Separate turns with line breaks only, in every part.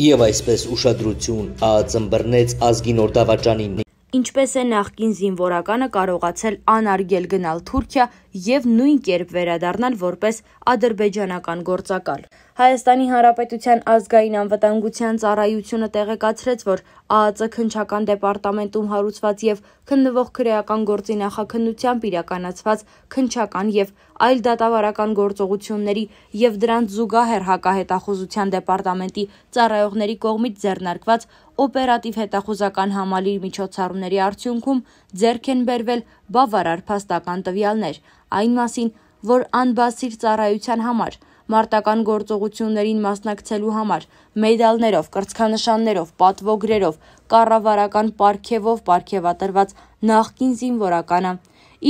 Եվ այսպես ուշադրություն ԱԱԾ-ըմբռնեց ազգին օրդավաճանին Ինչպես է նախկին զինվորականը կարողացել անարգել գնալ Թուրքիա եւ նույն կերպ վերադառնալ որպես ադրբեջանական գործակալ։ Հայաստանի Հանրապետության ազգային անվտանգության ծառայությունը տեղեկացրեց, որ ԱԱԾ քնչական դեպարտամենտում հարուցված եւ քննվող քրեական գործի նախաքննությամբ իրականացված քնչական եւ այլ դատավարական գործողությունների եւ դրանց զուգահեռ հակահետախուզության դեպարտամենտի ծառայողների կողմից ձեռնարկված օպերատիվ հետախուզական համալիր միջոցառումների արդյունքում ձեռք են բերվել բավարար փաստական տվյալներ այն մասին, որ անբասիր ծառայության համար մարտական գործողություններին մասնակցելու համար մեդալներով, կրծքանշաններով, պատվոգրերով, կառավարական պարգևով պարգևատրված նախկին զինվորականը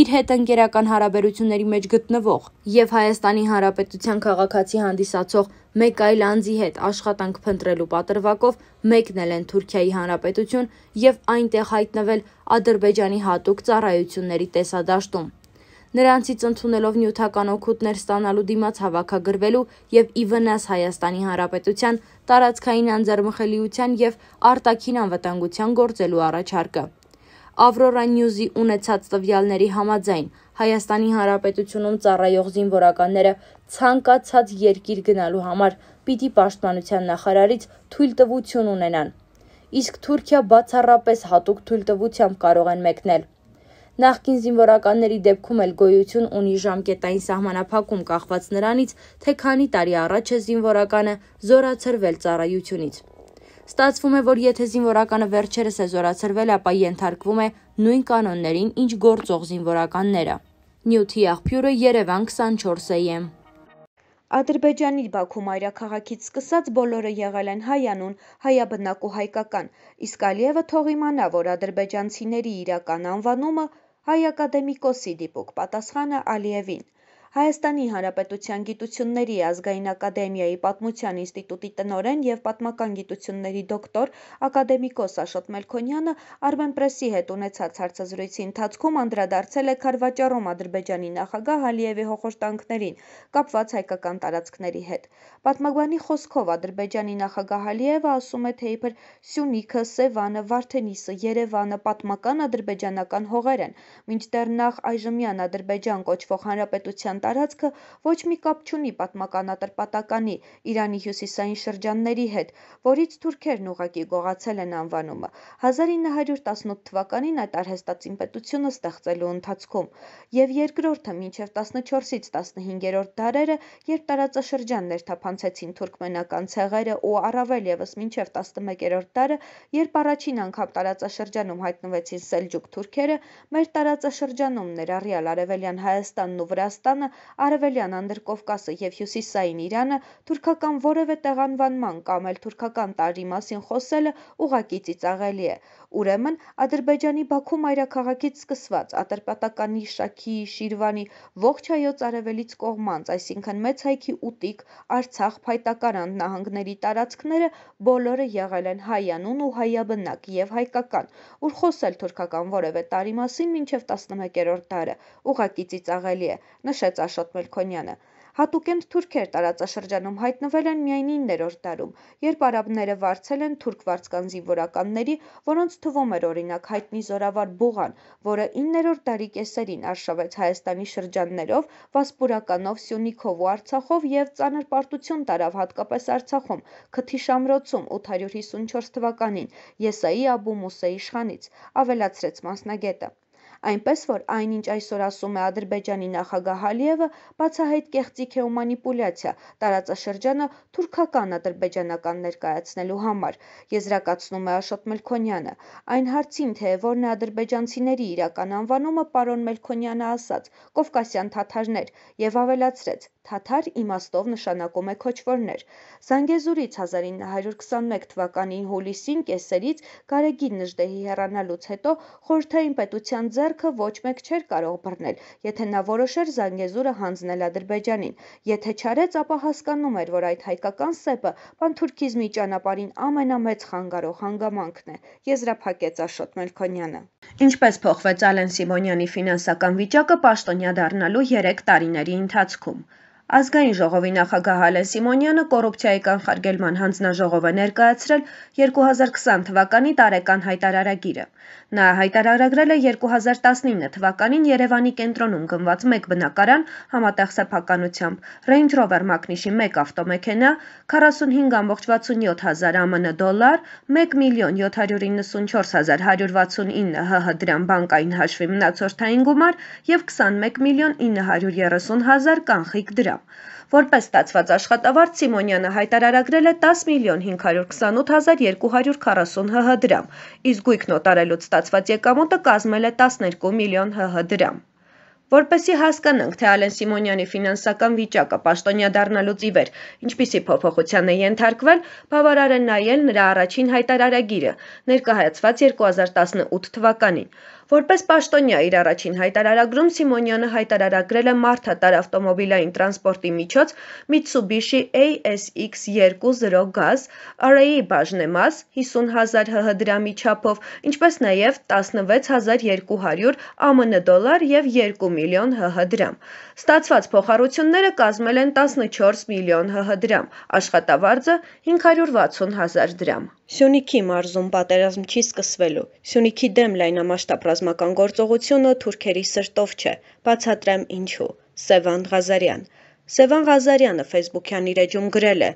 իր հետ ընկերական հարաբերությունների մեջ գտնվող եւ Հայաստանի Հանրապետության քաղաքացի հանդիսացող մեկ այլ անձի հետ աշխատանք փնտրելու պատրվակով մեկնել են Թուրքիայի Հանրապետություն եւ այնտեղ հայտնվել Ադրբեջանի հատուկ ծառայությունների տեսադաշտում նրանցից ընդունելով նյութական օգուտներ ստանալու դիմաց հավաքագրվելու եւ ի վնաս Հայաստանի Հանրապետության տարածքային անձեռմխելիության եւ արտաքին անվտանգության գործելու առաջարկը։ Aurora News-ի ունեցած տվյալների համաձայն Հայաստանի Հանրապետությունում ծառայող զինվորականները ցանկացած երկիր գնալու համար պիտի Պաշտպանության նախարարից թույլտվություն ունենան։ Իսկ Թուրքիա բացառապես հատուկ թույլտվությամբ կարող են մեկնել։ Նախկին զինվորականների դեպքում էլ գոյություն ունի ժամկետային սահմանափակում կախված նրանից, թե քանի տարի առաջ է զինվորականը զորացրվել ծառայությունից։ Ստացվում է, որ եթե զինվորականը վերջերս է զորացրվել, ապա ենթարկվում է նույն կանոններին, ինչ գործող զինվորականները։ Նյութի աղբյուրը Երևան 24-ը
Ադրբեջանի Բաքու մայրաքաղաքից սկսած բոլորը եղել են հայանուն, հայաբնակ ու հայկական, իսկ Ալիևը թող իմանա, որ ադրբեջանցիների իրական անվանումը հայ ակադեմիկոսի դիպուկ պատասխանը Ալիևին Հայաստանի Հանրապետության Գիտությունների ազգային ակադեմիայի Պատմության ինստիտուտի տնորեն եւ պատմական գիտությունների դոկտոր ակադեմիկոս Աշոտ Մելքոնյանը Armenpress-ի հետ ունեցած հարցազրույցի ընթացքում անդրադարձել է Խարվաճառում Ադրբեջանի նախագահ Ալիևի հողորտանքներին կապված հայկական տարածքների հետ։ Պատմաբանի խոսքով Ադրբեջանի նախագահ Ալիևը ասում է, թե իբր Սյունիքը, Սևանը, Վարդենիսը, Երևանը պատմական ադրբեջանական հողեր են, մինչդեռ նախ այժմյան Ադրբեջան կոչվող հանրապետության հայկական տարածքը ոչ մի կապ չունի պատմականատրպատականի Իրանի հյուսիսային շրջանների հետ, որից թուրքերն ուղակի գողացել են անվանումը 1918 թվականին այդ արհեստածին պետությունը ստեղծելու ընթացքում եւ երկրորդը մինչեւ 14-ից 15-րդ դարերը, երբ տարածաշրջան ներթափանցեցին թուրքմենական ցեղերը ու առավել եւս մինչեւ 11-րդ դարը, երբ առաջին անգամ տարածաշրջանում հայտնվեցին սելջուկ թուրքերը, մեր տարածաշրջանում ներառյալ արևելյան Հայաստանն ու Վրաստանը Արևելյան Անդրկովկասը եւ Հյուսիսային Իրանը թուրքական որևէ տեղանվանման կամ էլ թուրքական տարի մասին խոսելը ուղակի ծիծաղելի է։ Ուրեմն Ադրբեջանի Բաքու մայրաքաղաքից սկսված Ատրպատականի, Շաքիի, Շիրվանի, ողջ հայոց արևելից կողմանց, այսինքն Մեծ Հայքի ուտիկ, Արցախ, Փայտակարան նահանգների տարածքները բոլորը եղել են հայանուն ու հայաբնակ եւ հայկական, ուր խոսել թուրքական որևէ տարի մասին ոչ միայն 11-րդ դարը ուղակի ծիծաղելի է, նշեց նշեց Աշոտ Մելքոնյանը։ Հատուկենտ թուրքեր տարածաշրջանում հայտնվել են միայն 9-րդ դարում, երբ արաբները վարձել են թուրք վարձկանզի որականների, որոնց թվում էր օրինակ հայտնի զորավար Բուղան, որը 9-րդ դարի կեսերին արշավեց Հայաստանի շրջաններով, Վասպուրականով, Սյունիքով ու Արցախով եւ ծանր պարտություն տարավ հատկապես Արցախում, քթի Շամրոցում 854 թվականին Եսայի Աբու Մուսեի իշխանից, ավելացրեց մասնագետը այնպես որ այնինչ այսօր ասում է Ադրբեջանի նախագահ Ալիևը, բացահայտ կեղծիք է ու մանիպուլյացիա տարածաշրջանը թուրքական ադրբեջանական ներկայացնելու համար, եզրակացնում է Աշոտ Մելքոնյանը։ Այն հարցին, թե որն է ադրբեջանցիների իրական անվանումը, պարոն Մելքոնյանը ասաց՝ Կովկասյան թաթարներ եւ ավելացրեց. Թաթար իմաստով նշանակում է քոչվորներ։ Զանգեզուրից 1921 թվականի հուլիսին կեսերից Գարեգին Նժդեհի հեռանալուց հետո խորհրդային պետության ձեռքը ոչ մեկ չէր կարող բռնել, եթե նա որոշեր Զանգեզուրը հանձնել Ադրբեջանին։ Եթե չարեց, ապա հասկանում էր, որ այդ հայկական սեպը պանթուրքիզմի ճանապարհին ամենամեծ խանգարող հանգամանքն է։ Եզրափակեց Աշոտ Մելքոնյանը։ Ինչպես փոխվեց Ալեն Սիմոնյանի ֆինանսական վիճակը պաշտոնյա դառնալու 3 տարիների ընթացքում։ Ազգային ժողովի նախագահ Ալեն Սիմոնյանը կոռուպցիայի կանխարգելման հանձնաժողով է ներկայացրել 2020 թվականի տարեկան հայտարարագիրը։ Նա հայտարարագրել է 2019 թվականին Երևանի կենտրոնում գնված մեկ բնակարան համատեղ սեփականությամբ, Range Rover մակնիշի 1 ավտոմեքենա, 45.67 հազար ԱՄՆ դոլար, 1 միլիոն 794 հազար 169 ՀՀ դրամ բանկային հաշվի մնացորդային գումար և 21 միլիոն 930 հազար կանխիկ դրամ։ Որպես ստացված աշխատավարձ Սիմոնյանը հայտարարագրել է 10 միլիոն 528 հազար 240 ՀՀ դրամ, իսկ գույքն օտարելուց ստացված եկամուտը կազմել է 12 միլիոն ՀՀ դրամ։ Որպեսի հասկանանք, թե Ալեն Սիմոնյանի ֆինանսական վիճակը պաշտոնյա դառնալուց ի վեր ինչպիսի փոփոխության է ենթարկվել, բավարար է նայել նրա առաջին հայտարարագիրը, ներկայացված 2018 թվականին։ Որպես պաշտոնյա իր առաջին հայտարարագրում Սիմոնյանը հայտարարագրել է մարդատար ավտոմոբիլային տրանսպորտի միջոց Mitsubishi ASX2 գազ, RA-ի բաժնեմաս 50000 ՀՀ դրամի չափով, ինչպես նաև 16200 ԱՄՆ դոլար եւ 2 միլիոն ՀՀ դրամ։ Ստացված փոխառությունները կազմել են 14 միլիոն ՀՀ դրամ, աշխատավարձը 560 հազար դրամ։ Սյունիքի մարզում պատերազմ չի սկսվելու։ Սյունիքի դեմ լայնամասշտաբ ռազմական գործողությունը թուրքերի սրտով չէ։ Բացատրեմ ինչու։ Սևան Ղազարյան Սևան Ղազարյանը Facebook-յան իր էջում գրել է.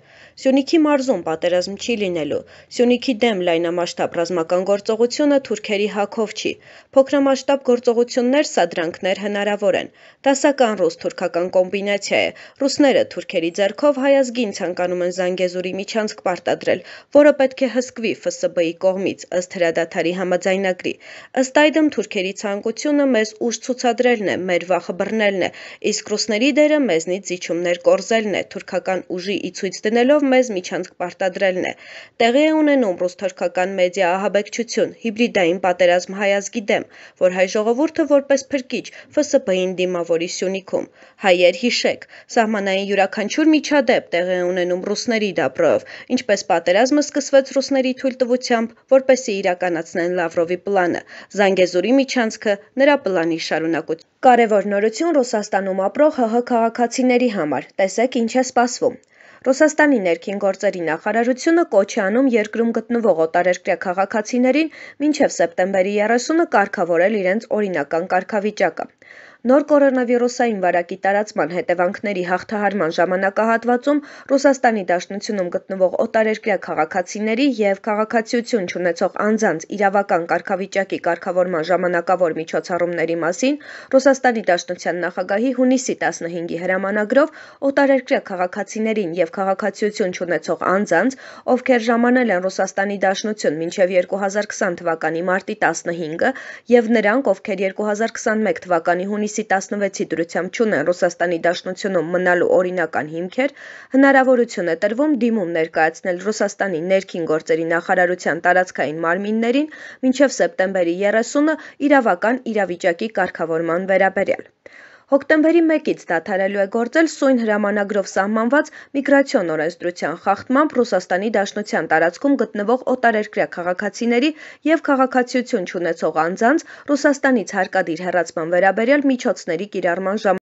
«Սյունիքի մարզում պատերազմ չի լինելու։ Սյունիքի դեմ լայնամասշտաբ ռազմական գործողությունը թուրքերի հակով չի։ Փոքրամասշտաբ գործողություններ, սադրանքներ հնարավոր են։ Դասական ռուս-թուրքական կոմբինացիա է։ Ռուսները թուրքերի ձեռքով հայ ազգին ցանկանում են Զանգեզուրի միջանցք պարտադրել, որը պետք է հսկվի ՖՍԲ-ի կողմից ըստ հրադադարի համաձայնագրի։ Ըստ այդմ թուրքերի ցանկությունը մեզ ուժ ցուցադրելն է, մեր վախը բռնելն է, իսկ ռուսների դերը մեզնից զիջ հնչյուններ կորզելն է, թուրքական ուժի ի ցույց դնելով մեզ միջանցք պարտադրելն է։ Տեղի է ունենում ռուս-թուրքական մեդիա ահաբեկչություն, հիբրիդային պատերազմ հայազգի դեմ, որ հայ ժողովուրդը որպես փրկիչ ՖՍԲ-ին դիմավորի Սյունիքում։ Հայեր հիշեք, սահմանային յուրաքանչյուր միջադեպ տեղի է ունենում ռուսների դապրով, ինչպես պատերազմը սկսվեց ռուսների թույլտվությամբ, որպեսզի իրականացնեն Լավրովի պլանը, Զանգեզուրի միջանցքը նրա պլանի շարունակություն։ Կարևոր նորություն Ռուսաստանում ապրող ՀՀ քաղաքացիների համար, տեսեք ինչ է սպասվում։ Ռուսաստանի ներքին գործերի նախարարությունը կոչ է անում երկրում գտնվող օտարերկրյա քաղաքացիներին մինչև սեպտեմբերի 30-ը կարգավորել իրենց օրինական կարգավիճակը։ Նոր կորոնավիրուսային վարակի տարածման հետևանքների հաղթահարման ժամանակահատվածում Ռուսաստանի Դաշնությունում գտնվող օտարերկրյա քաղաքացիների եւ քաղաքացիություն չունեցող անձանց իրավական կարգավիճակի կարգավորման ժամանակավոր միջոցառումների մասին Ռուսաստանի Դաշնության նախագահի հունիսի 15-ի հրամանագրով օտարերկրյա քաղաքացիներին եւ քաղաքացիություն չունեցող անձանց, ովքեր ժամանել են Ռուսաստանի Դաշնություն մինչեւ 2020 թվականի մարտի 15-ը եւ նրանք, ովքեր 2021 թվականի հունիսի հուլիսի 16-ի դրությամբ ճունեն Ռուսաստանի Դաշնությունում մնալու օրինական հիմքեր, հնարավորություն է տրվում դիմում ներկայացնել Ռուսաստանի ներքին գործերի նախարարության տարածքային մարմիններին մինչև սեպտեմբերի 30-ը իրավական իրավիճակի կարգավորման վերաբերյալ։ Հոկտեմբերի 1-ից դադարելու է գործել սույն հրամանագրով սահմանված միգրացիոն օրենսդրության խախտմամբ Ռուսաստանի Դաշնության տարածքում գտնվող օտարերկրյա քաղաքացիների եւ քաղաքացիություն չունեցող անձանց Ռուսաստանից հարկադիր հեռացման վերաբերյալ միջոցների կիրառման ժամանակ